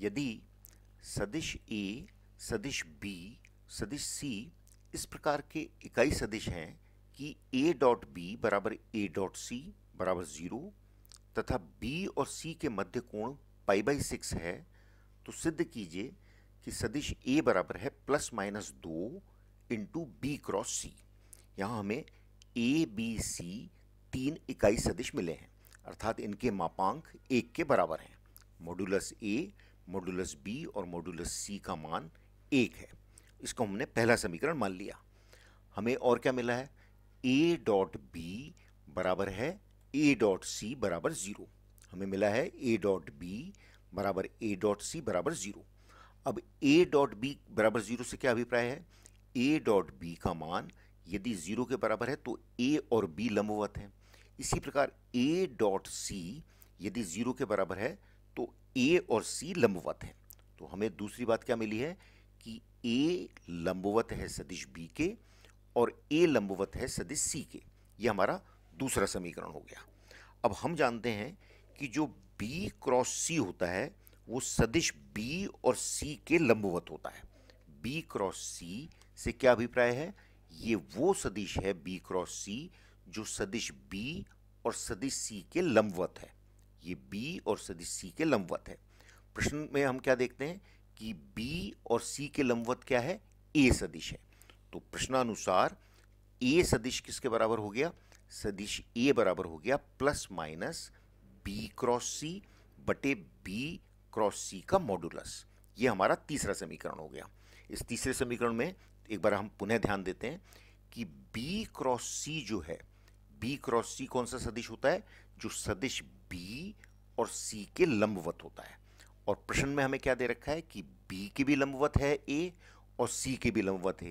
यदि सदिश ए सदिश बी सदिश सी इस प्रकार के इकाई सदिश हैं कि ए डॉट बी बराबर ए डॉट सी बराबर ज़ीरो तथा बी और सी के मध्य कोण पाई बाई सिक्स है तो सिद्ध कीजिए कि सदिश ए बराबर है प्लस माइनस दो इंटू बी क्रॉस सी यहाँ हमें ए बी सी तीन इकाई सदिश मिले हैं अर्थात इनके मापांक एक के बराबर हैं मॉडुलस ए मॉडुलस बी और मॉडुलस सी का मान एक है इसको हमने पहला समीकरण मान लिया हमें और क्या मिला है ए डॉट बी बराबर है ए डॉट सी बराबर ज़ीरो हमें मिला है ए डॉट बी बराबर ए डॉट सी बराबर ज़ीरो अब ए डॉट बी बराबर ज़ीरो से क्या अभिप्राय है ए डॉट बी का मान यदि ज़ीरो के बराबर है तो ए और बी लंबवत हैं इसी प्रकार ए डॉट सी यदि ज़ीरो के बराबर है तो ए और सी लंबवत है तो हमें दूसरी बात क्या मिली है कि ए लंबवत है सदिश बी के और ए लंबवत है सदिश सी के ये हमारा दूसरा समीकरण हो गया अब हम जानते हैं कि जो बी क्रॉस सी होता है वो सदिश बी और सी के लंबवत होता है बी क्रॉस सी से क्या अभिप्राय है ये वो सदिश है बी क्रॉस सी जो सदिश बी और सदिश सी के लंबवत है ये बी और सदिश सी के लंबवत है प्रश्न में हम क्या देखते हैं कि बी और सी के लंबवत क्या है ए सदिश है तो प्रश्नानुसार ए सदिश किसके बराबर हो गया सदिश ए बराबर हो गया plus minus B cross C बटे बी क्रॉस सी का मॉडुलस ये हमारा तीसरा समीकरण हो गया इस तीसरे समीकरण में एक बार हम पुनः ध्यान देते हैं कि बी क्रॉस सी जो है बी क्रॉस सी कौन सा सदिश होता है जो सदिश बी और सी के लंबवत होता है और प्रश्न में हमें क्या दे रखा है कि बी के भी लंबवत है ए और सी के भी लंबवत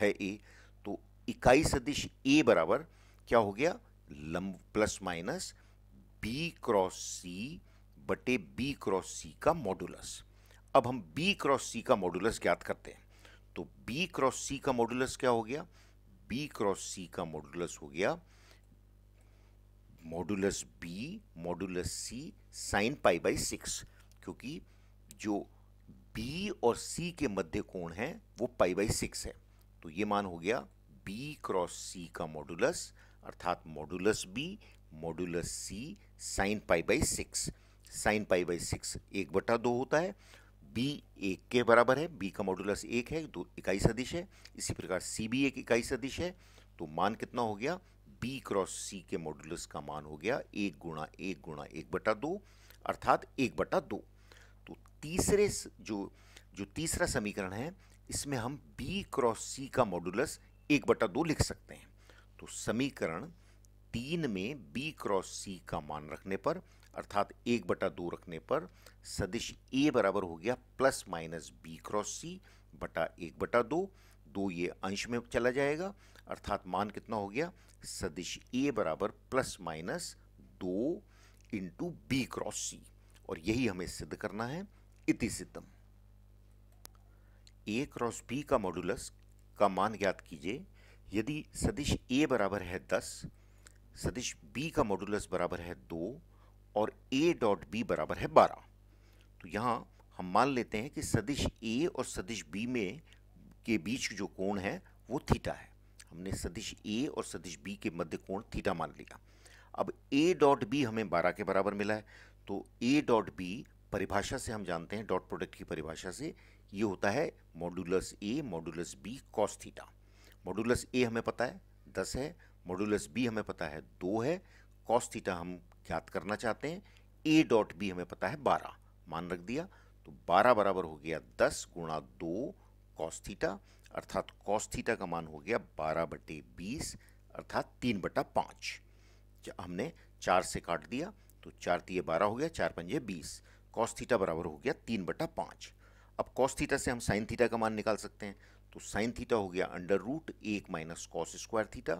है ए तो इकाई सदिश ए बराबर क्या हो गया लंब plus minus B cross C बटे बी क्रॉस सी का मॉडुलस अब हम बी क्रॉस सी का मॉडुलस ज्ञात करते हैं तो बी क्रॉस सी का मॉडुलस क्या हो गया बी क्रॉस सी का मॉडुलस हो गया modulus B modulus C sine pi by six क्योंकि जो बी और सी के मध्य कोण है वो पाई बाई सिक्स है तो ये मान हो गया बी क्रॉस सी का मॉडुलस अर्थात modulus B modulus C sine pi by six sine pi by six एक बटा दो होता है बी एक के बराबर है बी का मॉडुलस एक है दो इकाई सदिश है इसी प्रकार सी भी एक इकाई सदिश है तो मान कितना हो गया बी क्रॉस सी के मॉडुलस का मान हो गया एक गुणा एक गुणा एक बटा दो अर्थात एक बटा दो तो तीसरे जो जो तीसरा समीकरण है इसमें हम बी क्रॉस सी का मॉडुलस एक बटा दो लिख सकते हैं तो समीकरण तीन में बी क्रॉस सी का मान रखने पर अर्थात एक बटा दो रखने पर सदिश ए बराबर हो गया plus minus B cross C बटा एक बटा दो दो ये अंश में चला जाएगा अर्थात मान कितना हो गया सदिश ए बराबर प्लस माइनस दो इंटू बी क्रॉस सी और यही हमें सिद्ध करना है इति सिद्धम ए क्रॉस बी का मॉडुलस का मान ज्ञात कीजिए यदि सदिश ए बराबर है दस सदिश बी का मॉडुलस बराबर है दो और ए डॉट बी बराबर है बारह तो यहाँ हम मान लेते हैं कि सदिश ए और सदिश बी में के बीच जो कोण है वो थीटा है हमने सदिश ए और सदिश बी के मध्य कोण थीटा मान लिया अब ए डॉट बी हमें बारह के बराबर मिला है तो ए डॉट बी परिभाषा से हम जानते हैं डॉट प्रोडक्ट की परिभाषा से ये होता है modulus A modulus B cos theta modulus A हमें पता है दस है मॉडुलस बी हमें पता है दो है कॉस थीटा हम ज्ञात करना चाहते हैं ए डॉट बी हमें पता है बारह मान रख दिया तो बारह बराबर हो गया दस गुणा दो कॉस थीटा अर्थात कॉस थीटा का मान हो गया बारह बटे बीस अर्थात तीन बटा पाँच हमने चार से काट दिया तो चार तीय बारह हो गया चार पंजे बीस कॉस थीटा बराबर हो गया तीन बटा पाँच अब कॉस थीटा से हम साइन थीटा का मान निकाल सकते हैं तो साइन थीटा हो गया अंडर रूट एक minus cos square theta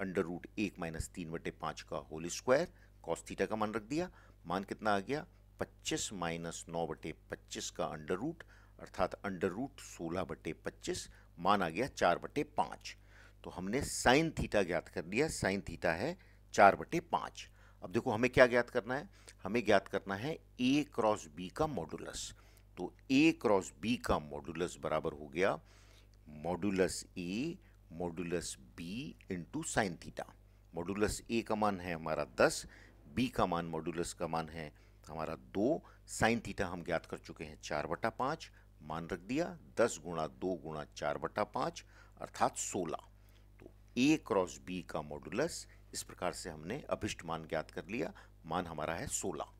under root एक माइनस तीन बटे पाँच का होल स्क्वायर कॉस थीटा का मान रख दिया मान कितना आ गया पच्चीस माइनस नौ बटे पच्चीस का अंडर रूट अर्थात अंडर रूट सोलह बटे पच्चीस माना गया चार बटे पाँच तो हमने साइन थीटा ज्ञात कर लिया साइन थीटा है चार बटे पाँच अब देखो हमें क्या ज्ञात करना है हमें ज्ञात करना है ए क्रॉस बी का मॉडुलस तो ए क्रॉस बी का मॉडुलस बराबर हो गया modulus A modulus B into sine theta modulus A का मान है हमारा दस बी का मान मॉडुलस का मान है हमारा दो साइन थीटा हम ज्ञात कर चुके हैं चार बटा पाँच मान रख दिया दस गुणा दो गुणा चार बटा पांच अर्थात सोलह तो ए क्रॉस बी का मॉडुलस इस प्रकार से हमने अभिष्ट मान ज्ञात कर लिया मान हमारा है सोलह